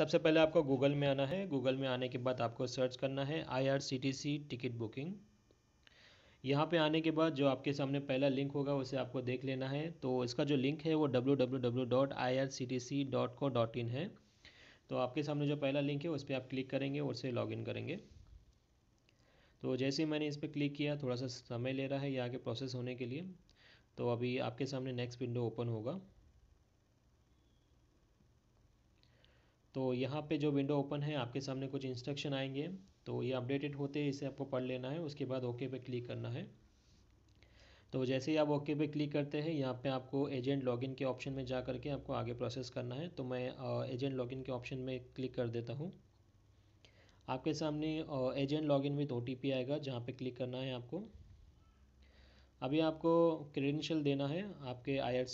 सबसे पहले आपको गूगल में आना है गूगल में आने के बाद आपको सर्च करना है सी टिकट बुकिंग यहाँ पे आने के बाद जो आपके सामने पहला लिंक होगा उसे आपको देख लेना है तो इसका जो लिंक है वो इन है तो आपके सामने जो पहला लिंक है उस पर आप क्लिक करेंगे और उसे लॉगिन करेंगे तो जैसे ही मैंने इस पर क्लिक किया थोड़ा सा समय ले रहा है यहाँ के प्रोसेस होने के लिए तो अभी आपके सामने नेक्स्ट विंडो ओपन होगा तो यहाँ पे जो विंडो ओपन है आपके सामने कुछ इंस्ट्रक्शन आएंगे तो ये अपडेटेड होते इसे आपको पढ़ लेना है उसके बाद ओके पे क्लिक करना है तो जैसे ही आप ओके पे क्लिक करते हैं यहाँ पे आपको एजेंट लॉगिन के ऑप्शन में जा करके आपको आगे प्रोसेस करना है तो मैं एजेंट लॉगिन के ऑप्शन में क्लिक कर देता हूँ आपके सामने एजेंट लॉगिन विथ ओ आएगा जहाँ पर क्लिक करना है आपको अभी आपको क्रेडेंशियल देना है आपके आई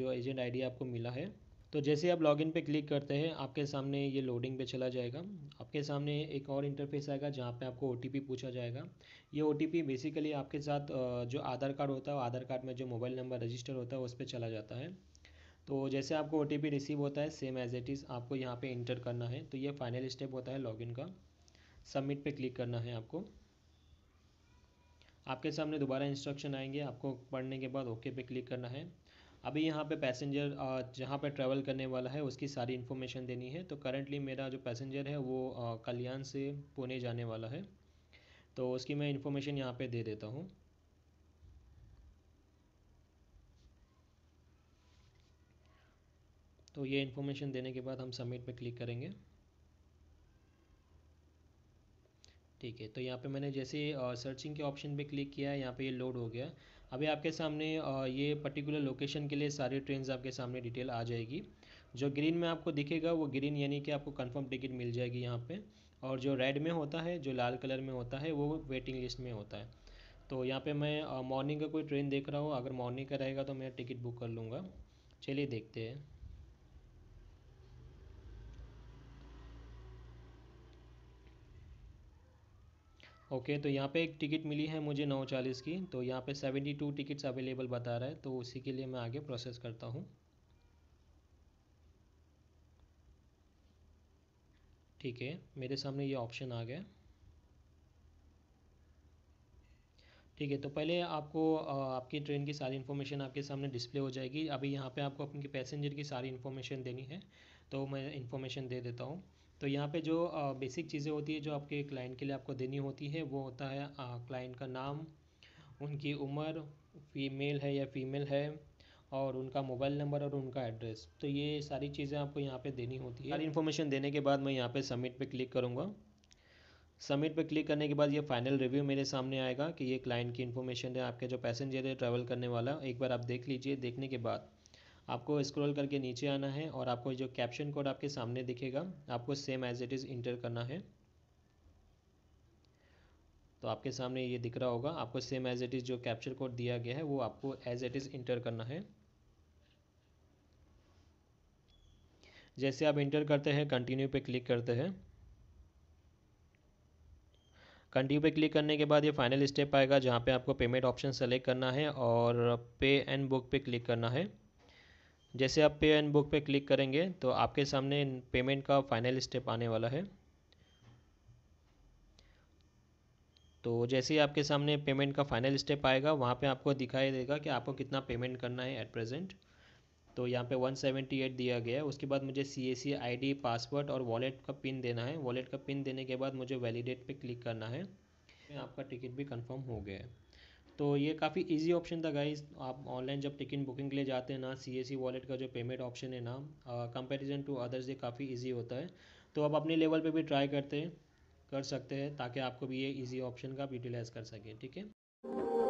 जो एजेंट आई आपको मिला है तो जैसे आप लॉगिन पे क्लिक करते हैं आपके सामने ये लोडिंग पे चला जाएगा आपके सामने एक और इंटरफेस आएगा जहाँ पे आपको ओ पूछा जाएगा ये ओ बेसिकली आपके साथ जो आधार कार्ड होता है आधार कार्ड में जो मोबाइल नंबर रजिस्टर होता है उस पर चला जाता है तो जैसे आपको ओ रिसीव होता है सेम एज इट इज़ आपको यहाँ पर इंटर करना है तो ये फाइनल स्टेप होता है लॉगिन का सबमिट पर क्लिक करना है आपको आपके सामने दोबारा इंस्ट्रक्शन आएंगे आपको पढ़ने के बाद ओके पे क्लिक करना है अभी यहाँ पे पैसेंजर जहाँ पे ट्रैवल करने वाला है उसकी सारी इन्फॉर्मेशन देनी है तो करंटली मेरा जो पैसेंजर है वो कल्याण से पुणे जाने वाला है तो उसकी मैं इन्फॉर्मेशन यहाँ पे दे देता हूँ तो ये इन्फॉर्मेशन देने के बाद हम सबमिट पे क्लिक करेंगे ठीक है तो यहाँ पे मैंने जैसे सर्चिंग के ऑप्शन पे क्लिक किया है यहाँ पे ये लोड हो गया अभी आपके सामने ये पर्टिकुलर लोकेशन के लिए सारी ट्रेन आपके सामने डिटेल आ जाएगी जो ग्रीन में आपको दिखेगा वो ग्रीन यानी कि आपको कंफर्म टिकट मिल जाएगी यहाँ पे और जो रेड में होता है जो लाल कलर में होता है वो वेटिंग लिस्ट में होता है तो यहाँ पे मैं मॉर्निंग का कोई ट्रेन देख रहा हूँ अगर मॉर्निंग का रहेगा तो मैं टिकट बुक कर लूँगा चलिए देखते हैं ओके तो यहाँ पे एक टिकट मिली है मुझे नौ चालीस की तो यहाँ पे सेवेंटी टू टिकट्स अवेलेबल बता रहा है तो उसी के लिए मैं आगे प्रोसेस करता हूँ ठीक है मेरे सामने ये ऑप्शन आ गया ठीक है तो पहले आपको आपकी ट्रेन की सारी इन्फॉर्मेशन आपके सामने डिस्प्ले हो जाएगी अभी यहाँ पे आपको अपने पैसेंजर की सारी इन्फॉर्मेशन देनी है तो मैं इन्फॉर्मेशन दे देता हूँ तो यहाँ पे जो बेसिक चीज़ें होती है जो आपके क्लाइंट के लिए आपको देनी होती है वो होता है क्लाइंट का नाम उनकी उम्र फीमेल है या फीमेल है और उनका मोबाइल नंबर और उनका एड्रेस तो ये सारी चीज़ें आपको यहाँ पे देनी होती है सारी इन्फॉर्मेशन देने के बाद मैं यहाँ पे सबमिट पे क्लिक करूँगा सबमिट पे क्लिक करने के बाद ये फाइनल रिव्यू मेरे सामने आएगा कि ये क्लाइंट की इन्फॉर्मेशन है आपके जो पैसेंजर है ट्रैवल करने वाला एक बार आप देख लीजिए देखने के बाद आपको स्क्रॉल करके नीचे आना है और आपको जो कैप्शन कोड आपके सामने दिखेगा आपको same as it is enter करना है तो आपके सामने ये दिख रहा होगा आपको सेम एज इट इज़ जो कैप्चर कोड दिया गया है वो आपको एज इट इज़ इंटर करना है जैसे आप इंटर करते हैं कंटिन्यू पे क्लिक करते हैं कंटिन्यू पे क्लिक करने के बाद ये फाइनल स्टेप आएगा जहाँ पे आपको पेमेंट ऑप्शन सेलेक्ट करना है और पे एंड बुक पे क्लिक करना है जैसे आप पे एंड बुक पे क्लिक करेंगे तो आपके सामने पेमेंट का फाइनल स्टेप आने वाला है तो जैसे ही आपके सामने पेमेंट का फाइनल स्टेप आएगा वहाँ पे आपको दिखाई देगा कि आपको कितना पेमेंट करना है एट प्रेजेंट तो यहाँ पे 178 दिया गया है उसके बाद मुझे C A C I D password और वॉलेट का पिन देना है वॉलेट का पिन देने के बाद मुझे वैलिडेट पे क्लिक करना है आपका टिकट भी कंफर्म हो गया है तो ये काफ़ी इजी ऑप्शन था गाइस आप ऑनलाइन जब टिकट बुकिंग के लिए जाते हैं ना सी वॉलेट e का जो पेमेंट ऑप्शन है ना कंपेरिजन टू अदर्स ये काफ़ी ईजी होता है तो आप अपने लेवल पर भी ट्राई करते कर सकते हैं ताकि आपको भी ये ईजी ऑप्शन का आप यूटिलाइज़ कर सकें ठीक है